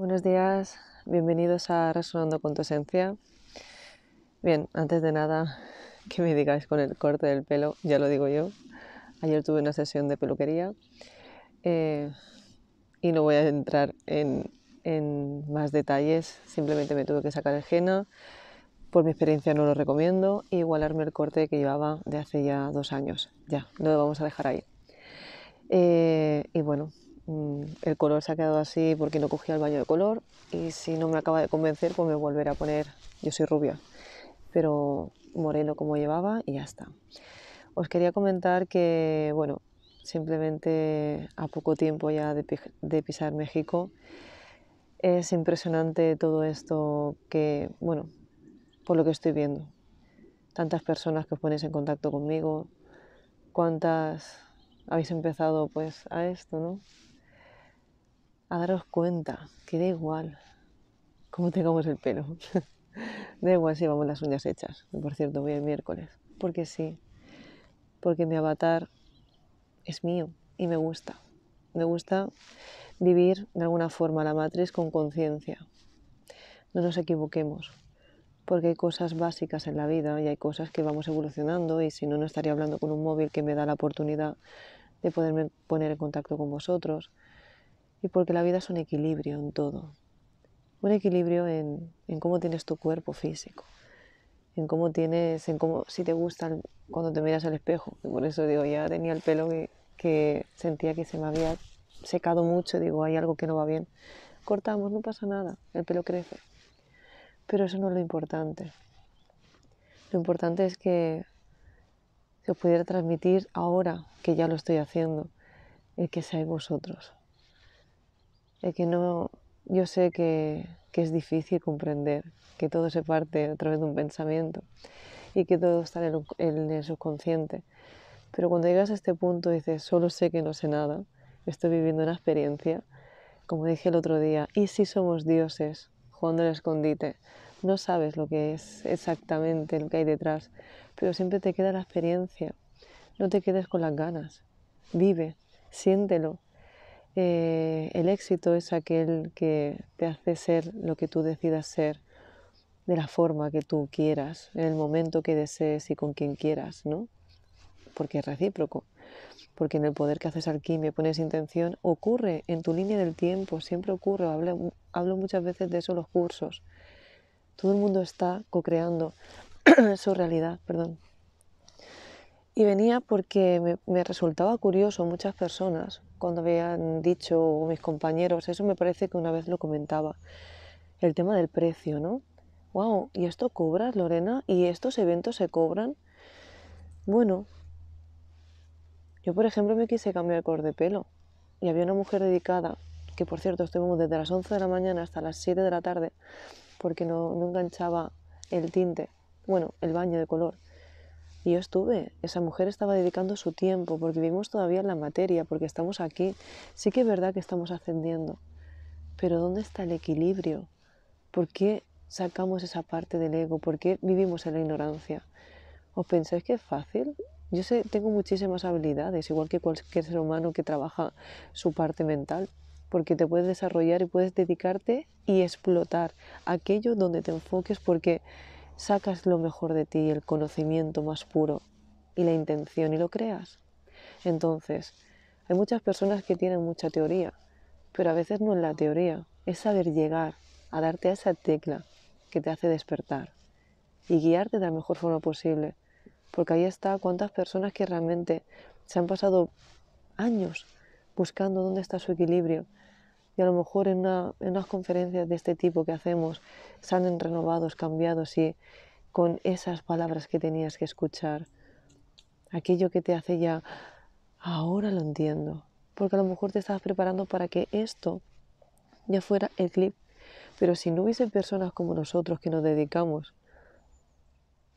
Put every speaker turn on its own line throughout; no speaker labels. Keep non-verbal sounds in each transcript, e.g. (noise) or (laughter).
Buenos días, bienvenidos a Resonando con tu Esencia. Bien, antes de nada, (laughs) que me digáis con el corte del pelo, ya lo digo yo. Ayer tuve una sesión de peluquería eh, y no voy a entrar en, más detalles, simplemente me tuve que sacar el henna. Por mi experiencia no lo recomiendo, igualarme el corte que llevaba de hace ya dos años. Ya, lo vamos a dejar ahí. Eh, y bueno, Mm, el color se ha quedado así porque no cogía el baño de color y si no me acaba de convencer pues me volveré a poner, yo soy rubia, pero moreno como llevaba y ya está. Os quería comentar que, bueno, simplemente a poco tiempo ya de, de pisar México, es impresionante todo esto que, bueno, por lo que estoy viendo. Tantas personas que os ponéis en contacto conmigo, cuántas habéis empezado pues a esto, ¿no? a daros cuenta que da igual cómo tengamos el pelo. (laughs) da igual si vamos las uñas hechas. Por cierto, voy el miércoles. Porque sí. Porque mi avatar es mío y me gusta. Me gusta vivir de alguna forma la matriz con conciencia. No nos equivoquemos, porque hay cosas básicas en la vida y hay cosas que vamos evolucionando y si no, no estaría hablando con un móvil que me da la oportunidad de poderme poner en contacto con vosotros, y porque la vida es un equilibrio en todo. Un equilibrio en, cómo tienes tu cuerpo físico, en cómo tienes, en cómo si te gusta cuando te miras al espejo. Y por eso digo, ya tenía el pelo que, que sentía que se me había secado mucho, digo, hay algo que no va bien. Cortamos, no pasa nada, el pelo crece. Pero eso no es lo importante. Lo importante es que se os pudiera transmitir ahora, que ya lo estoy haciendo, el que seáis vosotros, que no, yo sé que, que es difícil comprender que todo se parte a través de un pensamiento y que todo está en el, subconsciente. Pero cuando llegas a este punto dices, solo sé que no sé nada, estoy viviendo una experiencia, como dije el otro día, y si somos dioses jugando al escondite, no sabes lo que es exactamente lo que hay detrás, pero siempre te queda la experiencia, no te quedes con las ganas, vive, siéntelo, eh, el éxito es aquel que te hace ser lo que tú decidas ser, de la forma que tú quieras, en el momento que desees y con quien quieras, ¿no? Porque es recíproco, porque en el poder que haces alquimia, pones intención, ocurre en tu línea del tiempo, siempre ocurre, hablo, muchas veces de eso en los cursos. Todo el mundo está co-creando (clears throat) su realidad, perdón. Y venía porque me, resultaba curioso muchas personas cuando habían dicho mis compañeros, eso me parece que una vez lo comentaba, el tema del precio, ¿no? ¡Wow! ¿Y esto cobras, Lorena? ¿Y estos eventos se cobran? Bueno, yo por ejemplo me quise cambiar el color de pelo y había una mujer dedicada, que por cierto estuvimos desde las 11 de la mañana hasta las 7 de la tarde porque no, no enganchaba el tinte, bueno, el baño de color y yo estuve, esa mujer estaba dedicando su tiempo, porque vivimos todavía en la materia, porque estamos aquí. Sí que es verdad que estamos ascendiendo, pero ¿dónde está el equilibrio? ¿Por qué sacamos esa parte del ego? ¿Por qué vivimos en la ignorancia? ¿Os pensáis que es fácil? Yo sé, tengo muchísimas habilidades, igual que cualquier ser humano que trabaja su parte mental, porque te puedes desarrollar y puedes dedicarte y explotar aquello donde te enfoques, porque sacas lo mejor de ti, el conocimiento más puro y la intención y lo creas. Entonces, hay muchas personas que tienen mucha teoría, pero a veces no es la teoría, es saber llegar a darte a esa tecla que te hace despertar y guiarte de la mejor forma posible. Porque ahí está cuántas personas que realmente se han pasado años buscando dónde está su equilibrio, y a lo mejor en, unas conferencias de este tipo que hacemos salen renovados, cambiados y con esas palabras que tenías que escuchar. Aquello que te hace ya, ahora lo entiendo, porque a lo mejor te estabas preparando para que esto ya fuera el clip. Pero si no hubiesen personas como nosotros que nos dedicamos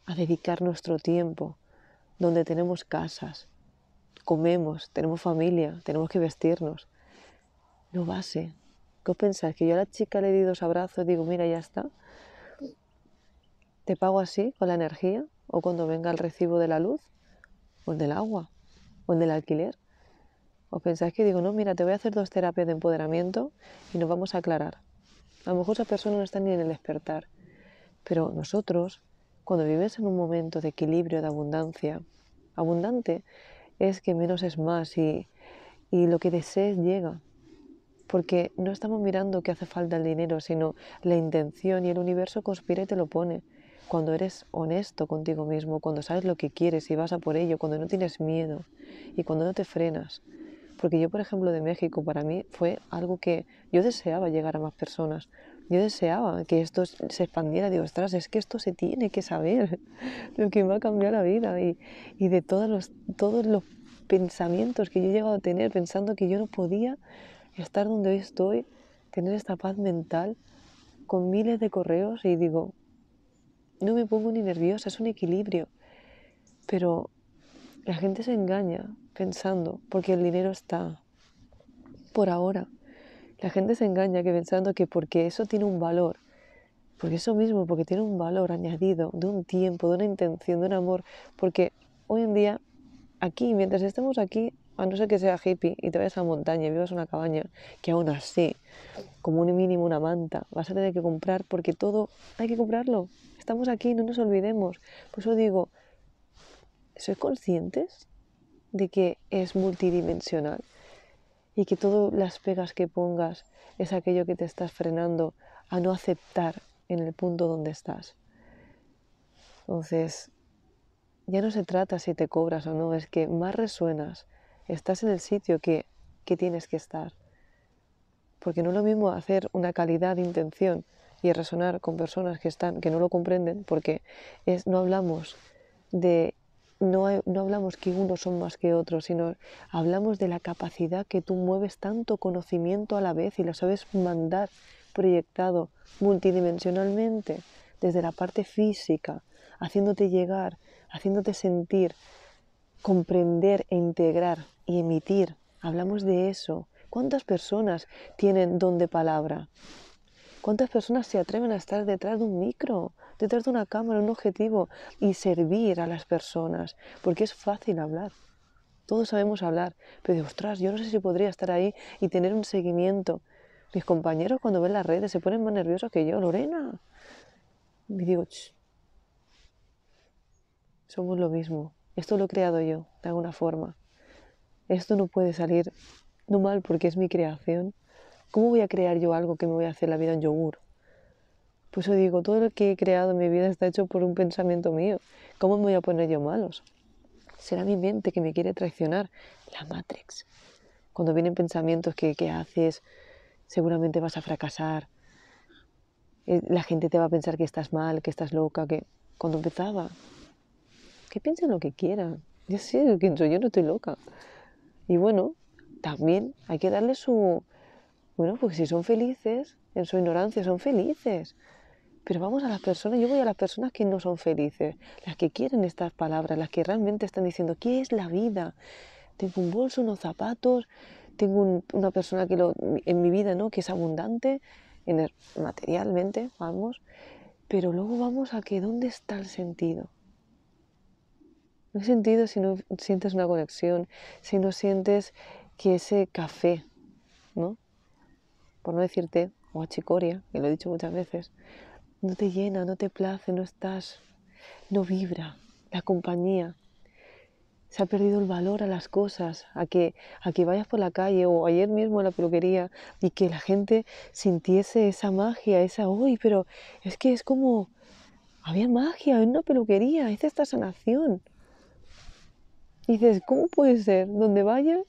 a dedicar nuestro tiempo, donde tenemos casas, comemos, tenemos familia, tenemos que vestirnos, no va a ¿Qué os pensáis? Que yo a la chica le di dos abrazos y digo, mira, ya está. Te pago así, con la energía, o cuando venga el recibo de la luz, o el del agua, o el del alquiler. o pensáis que digo, no, mira, te voy a hacer dos terapias de empoderamiento y nos vamos a aclarar? A lo mejor esa persona no está ni en el despertar, pero nosotros, cuando vives en un momento de equilibrio, de abundancia, abundante es que menos es más y, y lo que desees llega porque no estamos mirando que hace falta el dinero, sino la intención y el universo conspira y te lo pone. Cuando eres honesto contigo mismo, cuando sabes lo que quieres y vas a por ello, cuando no tienes miedo y cuando no te frenas. Porque yo, por ejemplo, de México, para mí fue algo que yo deseaba llegar a más personas. Yo deseaba que esto se expandiera. Digo, ostras, es que esto se tiene que saber, (laughs) lo que va a cambiar la vida. Y, de todos los, todos los pensamientos que yo he llegado a tener pensando que yo no podía estar donde hoy estoy, tener esta paz mental con miles de correos y digo, no me pongo ni nerviosa, es un equilibrio. Pero la gente se engaña pensando, porque el dinero está por ahora. La gente se engaña que pensando que porque eso tiene un valor, porque eso mismo, porque tiene un valor añadido de un tiempo, de una intención, de un amor, porque hoy en día, aquí, mientras estemos aquí, a no ser que sea hippie y te vayas a la montaña y vivas una cabaña, que aún así, como un mínimo una manta, vas a tener que comprar porque todo hay que comprarlo. Estamos aquí, no nos olvidemos. Por eso digo, ¿sois conscientes de que es multidimensional? Y que todas las pegas que pongas es aquello que te estás frenando a no aceptar en el punto donde estás. Entonces, ya no se trata si te cobras o no, es que más resuenas, estás en el sitio que, tienes que estar. Porque no es lo mismo hacer una calidad de intención y resonar con personas que, están, que no lo comprenden, porque es, no hablamos de no, no, hablamos que unos son más que otros, sino hablamos de la capacidad que tú mueves tanto conocimiento a la vez y lo sabes mandar proyectado multidimensionalmente, desde la parte física, haciéndote llegar, haciéndote sentir, comprender e integrar y emitir. Hablamos de eso. ¿Cuántas personas tienen don de palabra? ¿Cuántas personas se atreven a estar detrás de un micro, detrás de una cámara, un objetivo y servir a las personas? Porque es fácil hablar. Todos sabemos hablar, pero de, ostras, yo no sé si podría estar ahí y tener un seguimiento. Mis compañeros cuando ven las redes se ponen más nerviosos que yo, Lorena. Y digo, somos lo mismo. Esto lo he creado yo, de alguna forma esto no puede salir no mal porque es mi creación. ¿Cómo voy a crear yo algo que me voy a hacer la vida en yogur? Pues yo digo, todo lo que he creado en mi vida está hecho por un pensamiento mío. ¿Cómo me voy a poner yo malos? Será mi mente que me quiere traicionar. La Matrix. Cuando vienen pensamientos que, haces, seguramente vas a fracasar. Eh, la gente te va a pensar que estás mal, que estás loca, que cuando empezaba, que piensen lo que quieran. Yo sé que yo no estoy loca. Y bueno, también hay que darle su... Bueno, porque si son felices, en su ignorancia son felices. Pero vamos a las personas, yo voy a las personas que no son felices, las que quieren estas palabras, las que realmente están diciendo, ¿qué es la vida? Tengo un bolso, unos zapatos, tengo una persona que lo, en mi vida, ¿no? Que es abundante en materialmente, vamos. Pero luego vamos a que, ¿dónde está el sentido? No sentido si no sientes una conexión, si no sientes que ese café, ¿no? Por no decirte o achicoria, que lo he dicho muchas veces, no te llena, no te place, no estás, no vibra la compañía. Se ha perdido el valor a las cosas, a que, a que vayas por la calle o ayer mismo a la peluquería y que la gente sintiese esa magia, esa, hoy, pero es que es como, había magia en una peluquería, es esta sanación dices, ¿cómo puede ser? Donde vaya,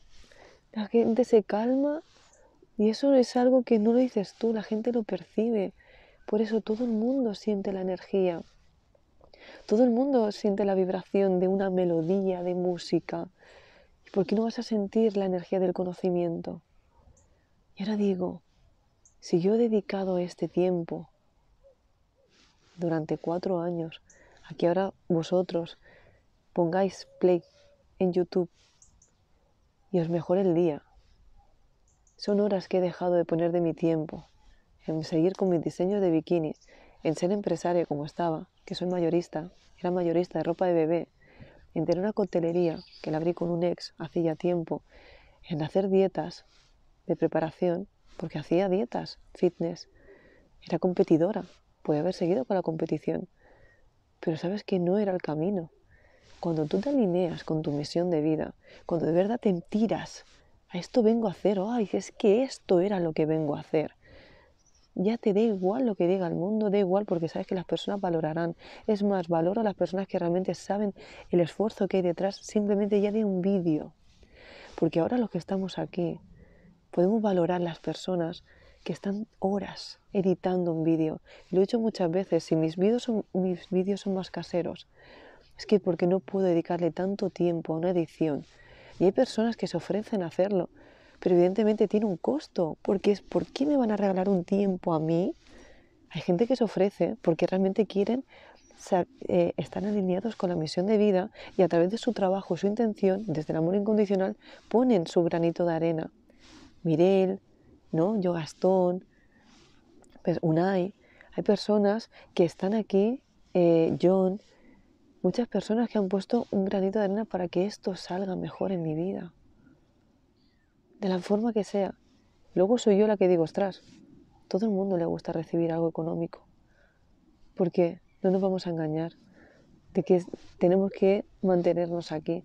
la gente se calma y eso es algo que no lo dices tú, la gente lo percibe. Por eso todo el mundo siente la energía. Todo el mundo siente la vibración de una melodía de música. ¿Y por qué no vas a sentir la energía del conocimiento? Y ahora digo, si yo he dedicado este tiempo durante cuatro años a que ahora vosotros pongáis play en YouTube y os mejore el día. Son horas que he dejado de poner de mi tiempo en seguir con mi diseño de bikini, en ser empresaria como estaba, que soy mayorista, era mayorista de ropa de bebé, en tener una coctelería que la abrí con un ex hace ya tiempo, en hacer dietas de preparación, porque hacía dietas, fitness, era competidora, podía haber seguido con la competición, pero sabes que no era el camino cuando tú te alineas con tu misión de vida, cuando de verdad te tiras a esto vengo a hacer, ay, es que esto era lo que vengo a hacer. Ya te da igual lo que diga el mundo, da igual porque sabes que las personas valorarán. Es más, valor a las personas que realmente saben el esfuerzo que hay detrás simplemente ya de un vídeo. Porque ahora los que estamos aquí podemos valorar las personas que están horas editando un vídeo. Lo he hecho muchas veces si mis vídeos son, mis vídeos son más caseros es que porque no puedo dedicarle tanto tiempo a una edición? Y hay personas que se ofrecen a hacerlo, pero evidentemente tiene un costo, porque es ¿por qué me van a regalar un tiempo a mí? Hay gente que se ofrece porque realmente quieren eh, están alineados con la misión de vida y a través de su trabajo, su intención, desde el amor incondicional, ponen su granito de arena. Mirel, ¿no? Yo Gastón, pues Unai, hay personas que están aquí, eh, John, muchas personas que han puesto un granito de arena para que esto salga mejor en mi vida. De la forma que sea. Luego soy yo la que digo, ostras, todo el mundo le gusta recibir algo económico. Porque no nos vamos a engañar de que tenemos que mantenernos aquí.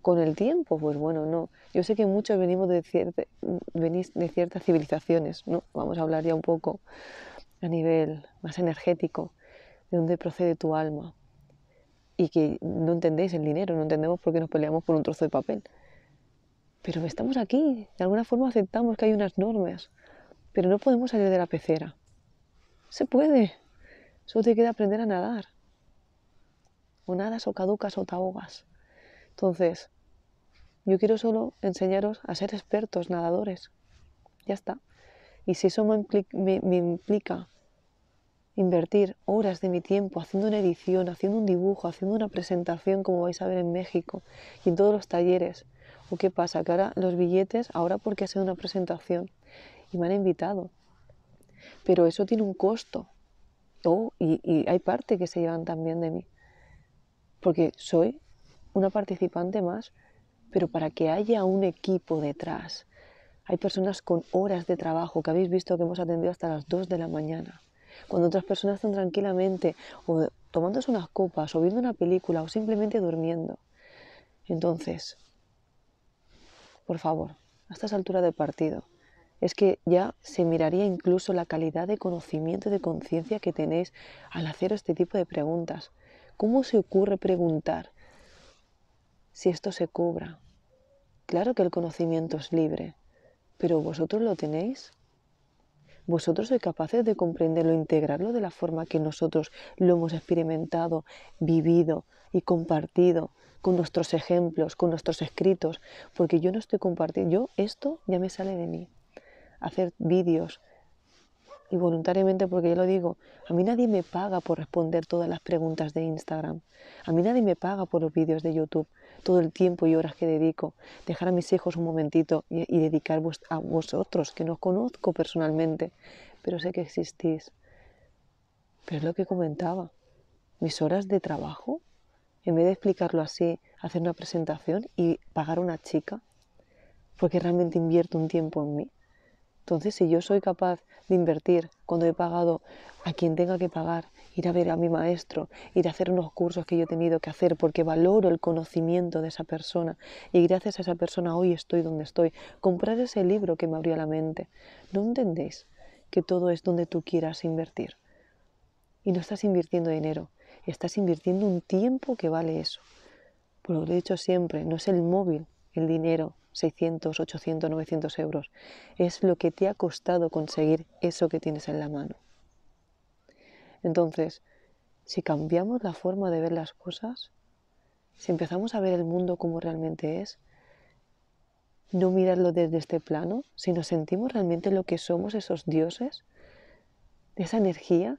Con el tiempo, pues bueno, no. Yo sé que muchos venimos de, venís de ciertas civilizaciones, ¿no? Vamos a hablar ya un poco a nivel más energético, de dónde procede tu alma, y que no entendéis el dinero, no entendemos por qué nos peleamos por un trozo de papel. Pero estamos aquí, de alguna forma aceptamos que hay unas normas, pero no podemos salir de la pecera. Se puede, solo te queda aprender a nadar. O nadas o caducas o te ahogas. Entonces, yo quiero solo enseñaros a ser expertos nadadores. Ya está. Y si eso me implica invertir horas de mi tiempo haciendo una edición, haciendo un dibujo, haciendo una presentación como vais a ver en México y en todos los talleres. ¿O qué pasa? Que ahora los billetes, ahora porque ha sido una presentación y me han invitado. Pero eso tiene un costo. Oh, y, y hay parte que se llevan también de mí. Porque soy una participante más, pero para que haya un equipo detrás. Hay personas con horas de trabajo que habéis visto que hemos atendido hasta las 2 de la mañana cuando otras personas están tranquilamente o tomándose unas copas o viendo una película o simplemente durmiendo. Entonces, por favor, a estas altura del partido, es que ya se miraría incluso la calidad de conocimiento y de conciencia que tenéis al hacer este tipo de preguntas. ¿Cómo se ocurre preguntar si esto se cubra? Claro que el conocimiento es libre, pero vosotros lo tenéis. ¿Vosotros sois capaces de comprenderlo, integrarlo de la forma que nosotros lo hemos experimentado, vivido y compartido con nuestros ejemplos, con nuestros escritos? Porque yo no estoy compartiendo, yo esto ya me sale de mí. Hacer vídeos, y voluntariamente porque yo lo digo, a mí nadie me paga por responder todas las preguntas de Instagram, a mí nadie me paga por los vídeos de YouTube, todo el tiempo y horas que dedico, dejar a mis hijos un momentito y, dedicar a vosotros, que no os conozco personalmente, pero sé que existís. Pero es lo que comentaba, mis horas de trabajo, en vez de explicarlo así, hacer una presentación y pagar a una chica, porque realmente invierto un tiempo en mí. Entonces, si yo soy capaz de invertir cuando he pagado a quien tenga que pagar, ir a ver a mi maestro, ir a hacer unos cursos que yo he tenido que hacer porque valoro el conocimiento de esa persona y gracias a esa persona hoy estoy donde estoy, comprar ese libro que me abrió la mente. ¿No entendéis que todo es donde tú quieras invertir? Y no estás invirtiendo dinero, estás invirtiendo un tiempo que vale eso. Por lo que he dicho siempre, no es el móvil el dinero, 600, 800, 900 euros. Es lo que te ha costado conseguir eso que tienes en la mano. Entonces, si cambiamos la forma de ver las cosas, si empezamos a ver el mundo como realmente es, no mirarlo desde este plano, si nos sentimos realmente lo que somos, esos dioses, esa energía,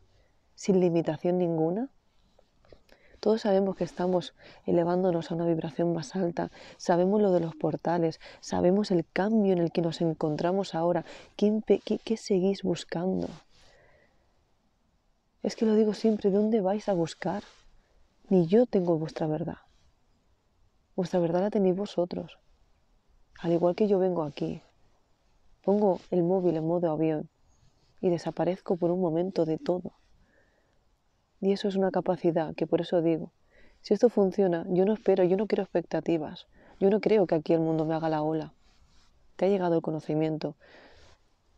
sin limitación ninguna, todos sabemos que estamos elevándonos a una vibración más alta, sabemos lo de los portales, sabemos el cambio en el que nos encontramos ahora. ¿Qué, seguís buscando? Es que lo digo siempre, ¿dónde vais a buscar? Ni yo tengo vuestra verdad. Vuestra verdad la tenéis vosotros. Al igual que yo vengo aquí, pongo el móvil en modo avión y desaparezco por un momento de todo y eso es una capacidad que por eso digo, si esto funciona, yo no espero, yo no quiero expectativas, yo no creo que aquí el mundo me haga la ola. Te ha llegado el conocimiento,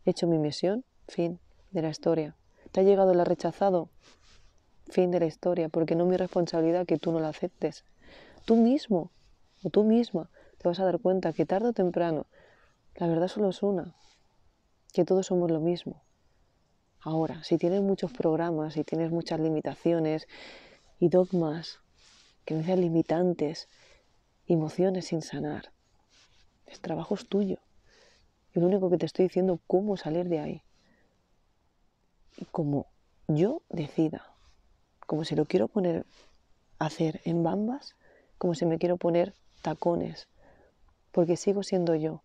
he hecho mi misión, fin de la historia. Te ha llegado, el rechazado, fin de la historia, porque no es mi responsabilidad que tú no la aceptes. Tú mismo o tú misma te vas a dar cuenta que tarde o temprano la verdad solo es una, que todos somos lo mismo. Ahora, si tienes muchos programas, si tienes muchas limitaciones y dogmas, que creencias limitantes, emociones sin sanar, el trabajo es tuyo. Y lo único que te estoy diciendo cómo salir de ahí. Y como yo decida, como si lo quiero poner hacer en bambas, como si me quiero poner tacones, porque sigo siendo yo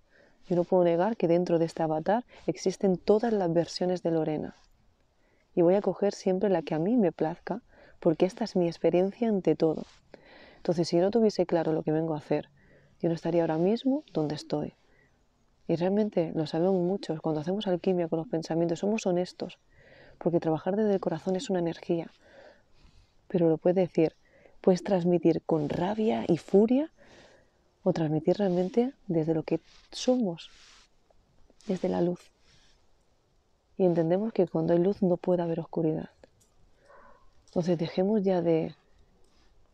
yo no puedo negar que dentro de este avatar existen todas las versiones de Lorena. Y voy a coger siempre la que a mí me plazca, porque esta es mi experiencia ante todo. Entonces, si yo no tuviese claro lo que vengo a hacer, yo no estaría ahora mismo donde estoy. Y realmente lo sabemos muchos, cuando hacemos alquimia con los pensamientos, somos honestos, porque trabajar desde el corazón es una energía. Pero lo puedes decir, puedes transmitir con rabia y furia o transmitir realmente desde lo que somos, desde la luz. Y entendemos que cuando hay luz no puede haber oscuridad. Entonces dejemos ya de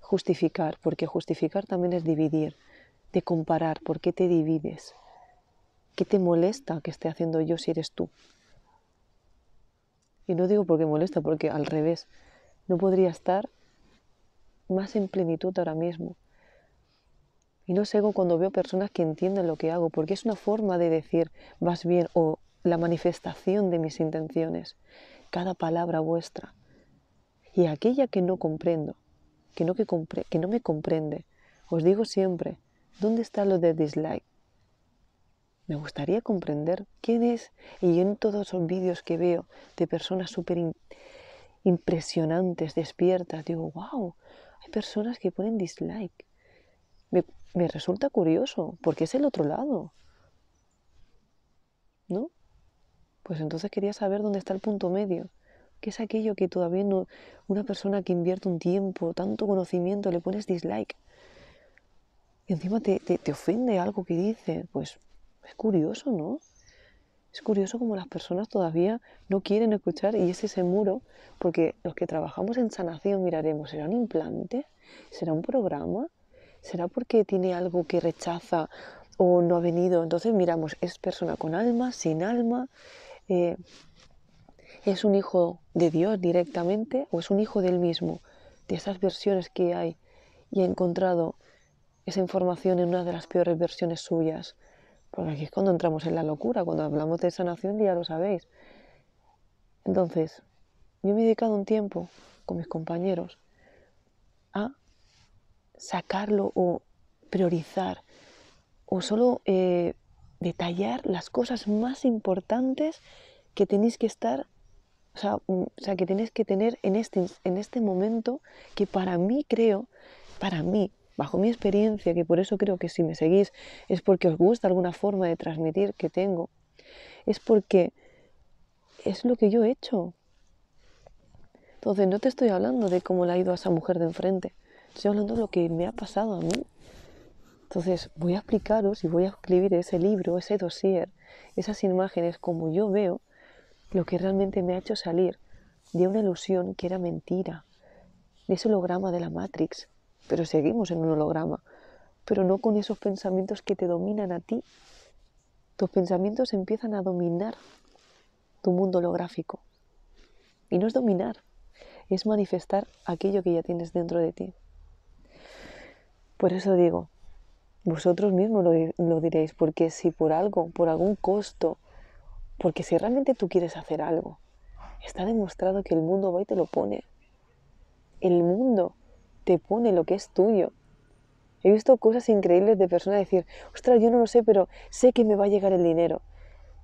justificar, porque justificar también es dividir, de comparar, ¿por qué te divides? ¿Qué te molesta que esté haciendo yo si eres tú? Y no digo porque molesta, porque al revés, no podría estar más en plenitud ahora mismo, y no cego cuando veo personas que entienden lo que hago, porque es una forma de decir más bien o la manifestación de mis intenciones, cada palabra vuestra. Y aquella que no comprendo, que no, que, compre que no me comprende, os digo siempre, ¿dónde está lo de dislike? Me gustaría comprender quién es, y en todos los vídeos que veo de personas súper impresionantes, despiertas, digo, wow, hay personas que ponen dislike me, resulta curioso, porque es el otro lado. ¿No? Pues entonces quería saber dónde está el punto medio. ¿Qué es aquello que todavía Una persona que invierte un tiempo, tanto conocimiento, le pones dislike. Y encima te, te ofende algo que dice. Pues es curioso, ¿no? Es curioso como las personas todavía no quieren escuchar y es ese muro, porque los que trabajamos en sanación miraremos, ¿será un implante? ¿Será un programa? ¿Será porque tiene algo que rechaza o no ha venido? Entonces miramos, ¿es persona con alma, sin alma? Eh, ¿Es un hijo de Dios directamente o es un hijo del mismo? De esas versiones que hay y he encontrado esa información en una de las peores versiones suyas. Porque aquí es cuando entramos en la locura, cuando hablamos de sanación ya lo sabéis. Entonces, yo me he dedicado un tiempo con mis compañeros a sacarlo o priorizar o solo eh, detallar las cosas más importantes que tenéis que estar, mm, o sea, que tenéis que tener en este, en este momento, que para mí creo, para mí, bajo mi experiencia, que por eso creo que si me seguís es porque os gusta alguna forma de transmitir que tengo, es porque es lo que yo he hecho. Entonces no te estoy hablando de cómo le ha ido a esa mujer de enfrente, Estoy hablando de lo que me ha pasado a mí. Entonces voy a explicaros y voy a escribir ese libro, ese dossier, esas imágenes como yo veo lo que realmente me ha hecho salir de una ilusión que era mentira, de ese holograma de la Matrix. Pero seguimos en un holograma, pero no con esos pensamientos que te dominan a ti. Tus pensamientos empiezan a dominar tu mundo holográfico. Y no es dominar, es manifestar aquello que ya tienes dentro de ti. Por eso digo, vosotros mismos lo, diréis, porque si por algo, por algún costo, porque si realmente tú quieres hacer algo, está demostrado que el mundo va y te lo pone. El mundo te pone lo que es tuyo. He visto cosas increíbles de personas decir, ostras, yo no lo sé, pero sé que me va a llegar el dinero.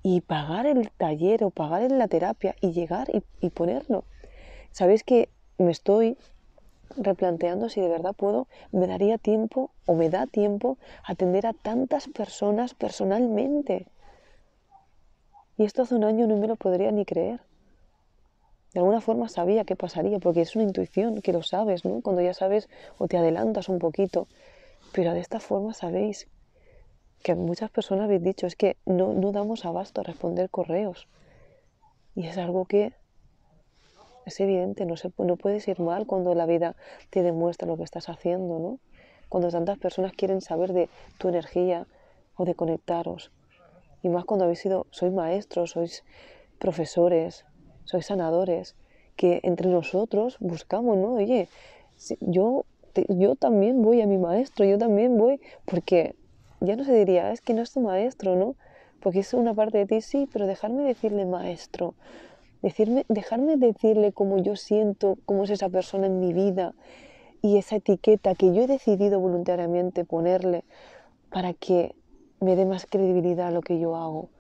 Y pagar el taller o pagar en la terapia y llegar y, y ponerlo. Sabéis que me estoy replanteando si de verdad puedo, me daría tiempo o me da tiempo atender a tantas personas personalmente. Y esto hace un año no me lo podría ni creer. De alguna forma sabía qué pasaría, porque es una intuición que lo sabes, ¿no? Cuando ya sabes o te adelantas un poquito. Pero de esta forma sabéis que muchas personas habéis dicho, es que no, no damos abasto a responder correos. Y es algo que es evidente, no, se, no puedes ir mal cuando la vida te demuestra lo que estás haciendo, ¿no? Cuando tantas personas quieren saber de tu energía o de conectaros. Y más cuando habéis sido, sois maestros, sois profesores, sois sanadores, que entre nosotros buscamos, ¿no? Oye, yo, yo también voy a mi maestro, yo también voy, porque ya no se diría, ah, es que no es tu maestro, ¿no? Porque es una parte de ti, sí, pero dejarme decirle maestro, dejarme decirle cómo yo siento, cómo es esa persona en mi vida y esa etiqueta que yo he decidido voluntariamente ponerle para que me dé más credibilidad a lo que yo hago.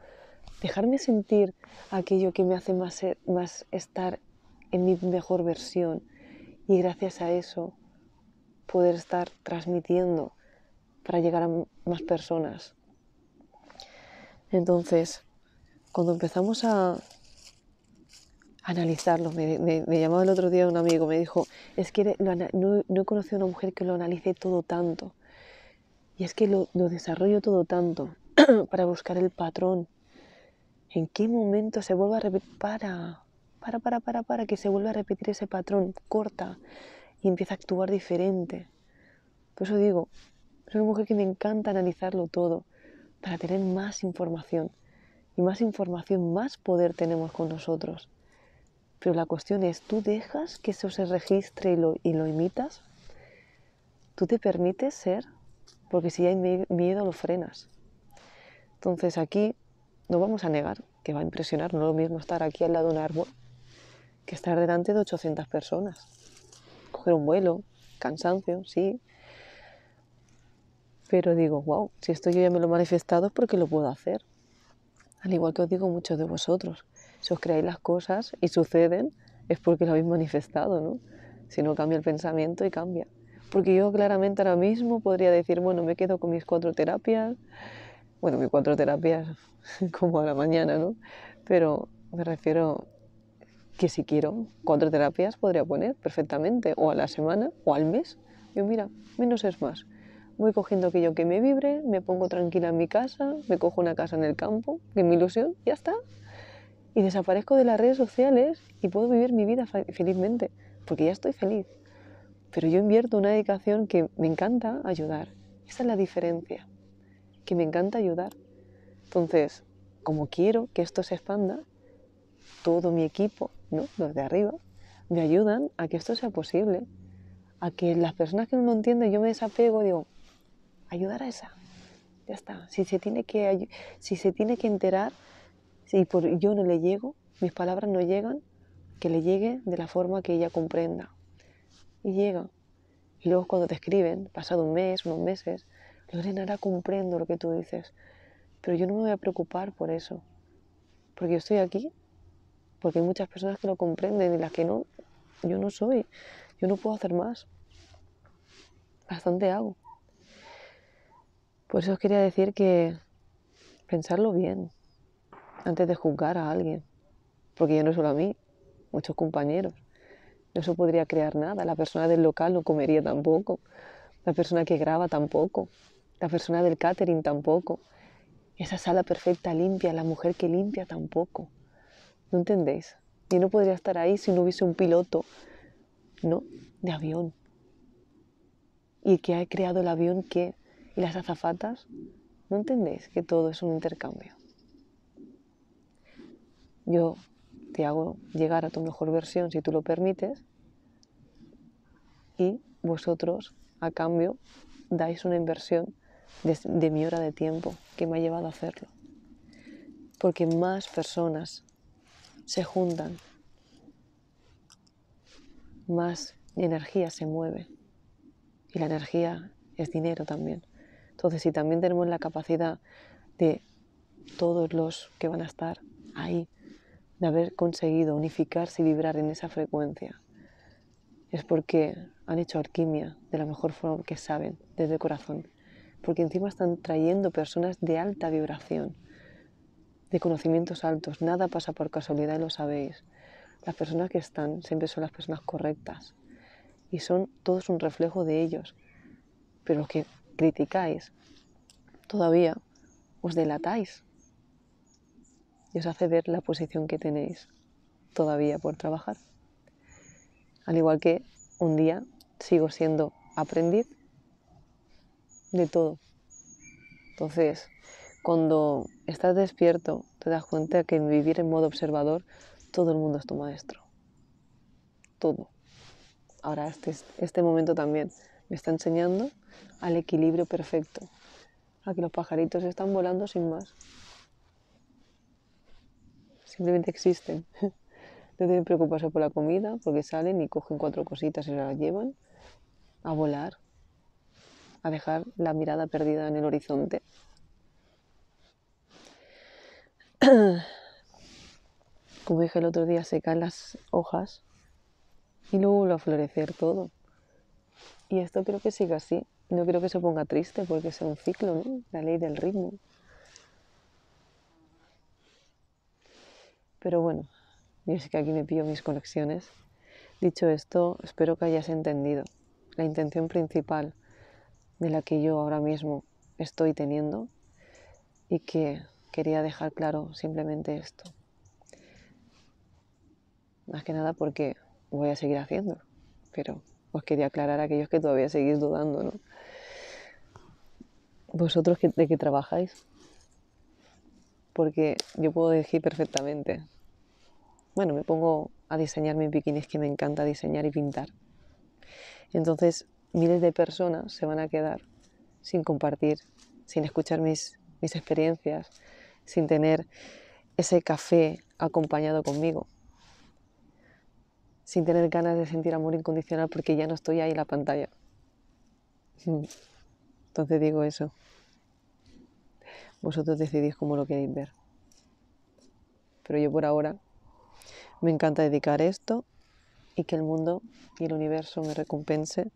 Dejarme sentir aquello que me hace más, eh, más estar en mi mejor versión y gracias a eso poder estar transmitiendo para llegar a más personas. Entonces, cuando empezamos a analizarlo. Me, llamaba el otro día un amigo, me dijo, es que no, he conocido a una mujer que lo analice todo tanto. Y es que lo, lo desarrollo todo tanto (clears throat) para buscar el patrón. ¿En qué momento se vuelve a repetir? Para, para, para, para, para, que se vuelva a repetir ese patrón. Corta y empieza a actuar diferente. Por eso digo, es una mujer que me encanta analizarlo todo para tener más información. Y más información, más poder tenemos con nosotros. Pero la cuestión es, ¿tú dejas que eso se registre y lo, imitas? ¿Tú te permites ser? Porque si hay miedo lo frenas. Entonces aquí no vamos a negar que va a impresionar, no es lo mismo estar aquí al lado de un árbol que estar delante de 800 personas. Coger un vuelo, cansancio, sí. Pero digo, wow, si esto yo ya me lo he manifestado es porque lo puedo hacer. Al igual que os digo muchos de vosotros, si os creáis las cosas y suceden, es porque lo habéis manifestado, ¿no? Si no cambia el pensamiento y cambia. Porque yo claramente ahora mismo podría decir, bueno, me quedo con mis cuatro terapias, bueno, mis cuatro terapias (laughs) como a la mañana, ¿no? Pero me refiero que si quiero, cuatro terapias podría poner perfectamente, o a la semana, o al mes. Yo mira, menos es más. Voy cogiendo aquello que me vibre, me pongo tranquila en mi casa, me cojo una casa en el campo, que mi ilusión, y ya está y desaparezco de las redes sociales y puedo vivir mi vida felizmente, porque ya estoy feliz. Pero yo invierto una dedicación que me encanta ayudar. Esa es la diferencia, que me encanta ayudar. Entonces, como quiero que esto se expanda, todo mi equipo, ¿no? los de arriba, me ayudan a que esto sea posible, a que las personas que no lo entienden yo me desapego y digo, ayudar a esa, ya está. Si se tiene que, si se tiene que enterar si por yo no le llego, mis palabras no llegan, que le llegue de la forma que ella comprenda. Y llega. Y luego cuando te escriben, pasado un mes, unos meses, Lorena, ahora comprendo lo que tú dices, pero yo no me voy a preocupar por eso, porque yo estoy aquí, porque hay muchas personas que lo comprenden y las que no, yo no soy, yo no puedo hacer más. Bastante hago. Por eso os quería decir que pensarlo bien, antes de juzgar a alguien, porque ya no solo a mí, muchos compañeros. No se podría crear nada, la persona del local no comería tampoco, la persona que graba tampoco, la persona del catering tampoco, esa sala perfecta limpia, la mujer que limpia tampoco. ¿No entendéis? Yo no podría estar ahí si no hubiese un piloto, ¿no? De avión. Y que ha creado el avión que... Y las azafatas, ¿no entendéis que todo es un intercambio? yo te hago llegar a tu mejor versión si tú lo permites y vosotros a cambio dais una inversión de, mi hora de tiempo que me ha llevado a hacerlo. Porque más personas se juntan, más energía se mueve y la energía es dinero también. Entonces, si también tenemos la capacidad de todos los que van a estar ahí de haber conseguido unificarse y vibrar en esa frecuencia, es porque han hecho alquimia de la mejor forma que saben, desde el corazón. Porque encima están trayendo personas de alta vibración, de conocimientos altos. Nada pasa por casualidad y lo sabéis. Las personas que están siempre son las personas correctas. Y son todos un reflejo de ellos. Pero los que criticáis todavía os delatáis y os hace ver la posición que tenéis todavía por trabajar. Al igual que un día sigo siendo aprendiz de todo. Entonces, cuando estás despierto, te das cuenta que en vivir en modo observador, todo el mundo es tu maestro. Todo. Ahora este, este momento también me está enseñando al equilibrio perfecto, a que los pajaritos están volando sin más, simplemente existen. (laughs) No tienen preocuparse por la comida porque salen y cogen cuatro cositas y las llevan a volar, a dejar la mirada perdida en el horizonte. (clears throat) Como dije el otro día, se caen las hojas y luego vuelve a florecer todo. Y esto creo que siga así. No creo que se ponga triste porque es un ciclo, La ley del ritmo. Pero bueno, yo sé que aquí me pillo mis conexiones. Dicho esto, espero que hayas entendido la intención principal de la que yo ahora mismo estoy teniendo y que quería dejar claro simplemente esto. Más que nada porque voy a seguir haciendo, pero os quería aclarar a aquellos que todavía seguís dudando, ¿no? Vosotros de qué trabajáis, porque yo puedo decir perfectamente, bueno, me pongo a diseñar mis bikinis que me encanta diseñar y pintar. Entonces, miles de personas se van a quedar sin compartir, sin escuchar mis, mis experiencias, sin tener ese café acompañado conmigo, sin tener ganas de sentir amor incondicional porque ya no estoy ahí en la pantalla. Entonces digo eso. Vosotros decidís cómo lo queréis ver. Pero yo por ahora me encanta dedicar esto y que el mundo y el universo me recompense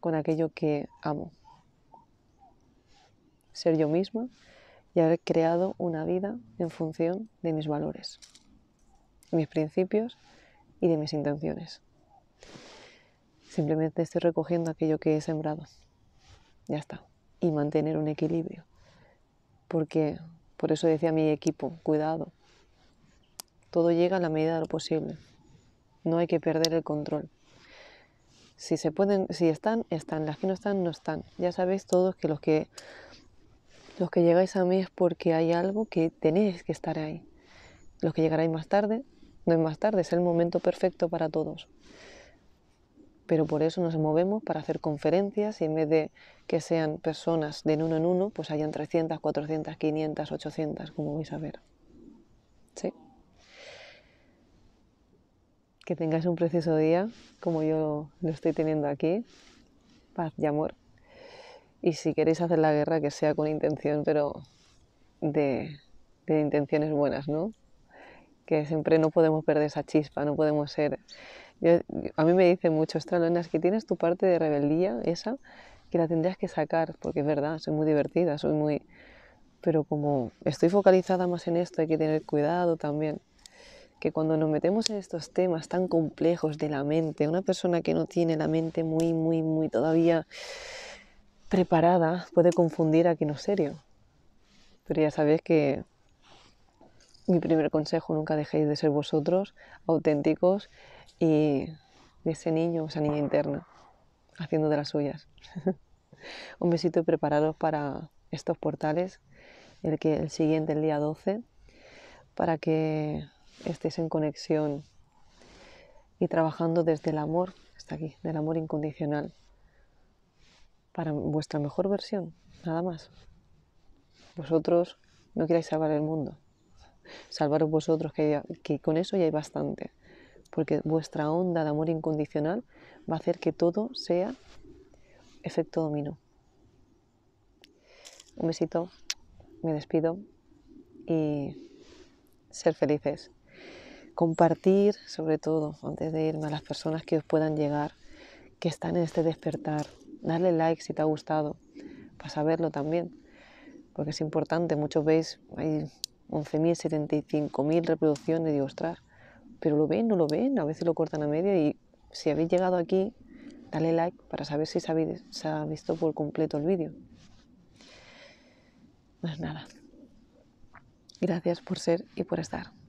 con aquello que amo. Ser yo misma y haber creado una vida en función de mis valores, mis principios y de mis intenciones. Simplemente estoy recogiendo aquello que he sembrado. Ya está. Y mantener un equilibrio. Porque por eso decía mi equipo, cuidado, todo llega a la medida de lo posible. No hay que perder el control. Si se pueden, si están, están. Las que no están, no están. Ya sabéis todos que los que los que llegáis a mí es porque hay algo que tenéis que estar ahí. Los que llegaréis más tarde, no es más tarde, es el momento perfecto para todos. Pero por eso nos movemos para hacer conferencias y en vez de que sean personas de uno en uno, pues hayan 300, 400, 500, 800, como vais a ver. ¿Sí? que tengáis un precioso día, como yo lo estoy teniendo aquí, paz y amor. Y si queréis hacer la guerra, que sea con intención, pero de, intenciones buenas, ¿no? Que siempre no podemos perder esa chispa, no podemos ser... a mí me dicen mucho, es que tienes tu parte de rebeldía, esa, que la tendrías que sacar, porque es verdad, soy muy divertida, soy muy... Pero como estoy focalizada más en esto, hay que tener cuidado también que cuando nos metemos en estos temas tan complejos de la mente, una persona que no tiene la mente muy, muy, muy todavía preparada puede confundir a quien no serio. Pero ya sabéis que mi primer consejo, nunca dejéis de ser vosotros auténticos y de ese niño o esa niña interna, haciendo de las suyas. (laughs) Un besito y prepararos para estos portales, el, que, el siguiente, el día 12, para que estéis en conexión y trabajando desde el amor, está aquí, del amor incondicional, para vuestra mejor versión, nada más. Vosotros no queráis salvar el mundo, salvaros vosotros, que, con eso ya hay bastante, porque vuestra onda de amor incondicional va a hacer que todo sea efecto dominó. Un besito, me despido y ser felices compartir, sobre todo antes de irme, a las personas que os puedan llegar, que están en este despertar. Darle like si te ha gustado, para saberlo también, porque es importante. Muchos veis, hay 11.075.000 reproducciones, de ostras, pero lo ven, no lo ven, a veces lo cortan a medio y si habéis llegado aquí, dale like para saber si sabéis, se ha visto por completo el vídeo. Pues nada. Gracias por ser y por estar.